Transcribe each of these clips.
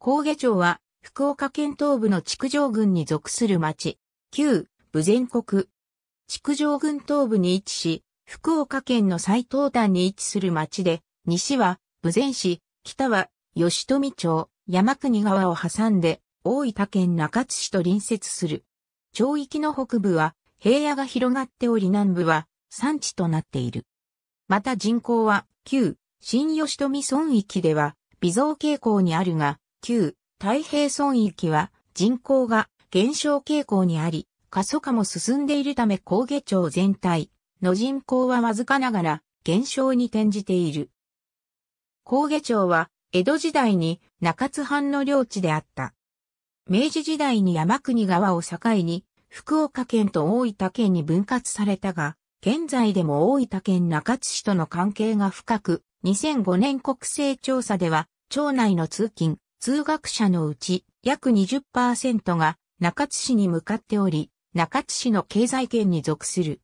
高下町は、福岡県東部の築城郡に属する町、旧、武前国。築城郡東部に位置し、福岡県の最東端に位置する町で、西は、武前市、北は、吉富町、山国川を挟んで、大分県中津市と隣接する。町域の北部は、平野が広がっており南部は、山地となっている。また人口は、旧、新吉富村域では、微増傾向にあるが、旧太平村域は人口が減少傾向にあり、過疎化も進んでいるため高下町全体の人口はわずかながら減少に転じている。高下町は江戸時代に中津藩の領地であった。明治時代に山国川を境に福岡県と大分県に分割されたが、現在でも大分県中津市との関係が深く、2005年国勢調査では、町内の通勤、通学者のうち約20%が中津市に向かっており、中津市の経済圏に属する。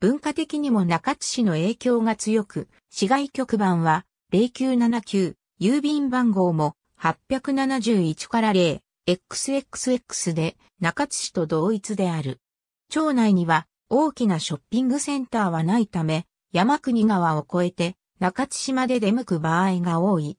文化的にも中津市の影響が強く、市外局番は0979、郵便番号も871から0、XXX で中津市と同一である。町内には大きなショッピングセンターはないため、山国川を越えて中津市まで出向く場合が多い。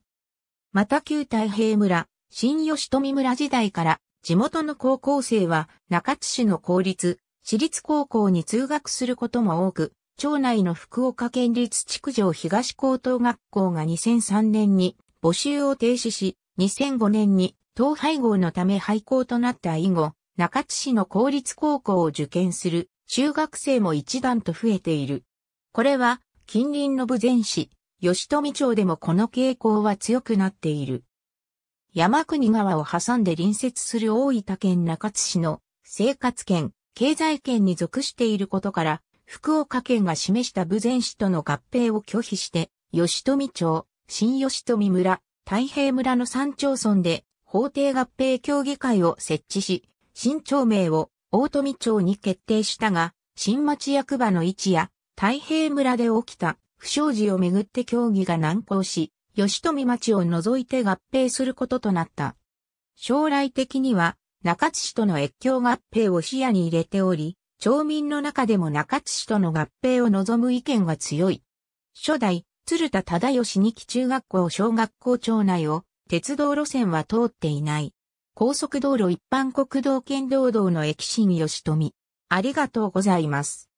また旧太平村、新吉富村時代から、地元の高校生は中津市の公立、私立高校に通学することも多く、町内の福岡県立築城東高等学校が2003年に募集を停止し、2005年に統廃合のため廃校となった以後、中津市の公立高校を受験する中学生も一段と増えている。これは近隣の部前市、吉富町でもこの傾向は強くなっている。山国川を挟んで隣接する大分県中津市の生活圏、経済圏に属していることから、福岡県が示した武前市との合併を拒否して、吉富町、新吉富村、太平村の三町村で法定合併協議会を設置し、新町名を大富町に決定したが、新町役場の位置や太平村で起きた不祥事をめぐって協議が難航し、吉富町を除いて合併することとなった。将来的には、中津市との越境合併を視野に入れており、町民の中でも中津市との合併を望む意見が強い。初代、鶴田忠義二期中学校小学校町内を、鉄道路線は通っていない。高速道路一般国道県道道の駅新吉富。ありがとうございます。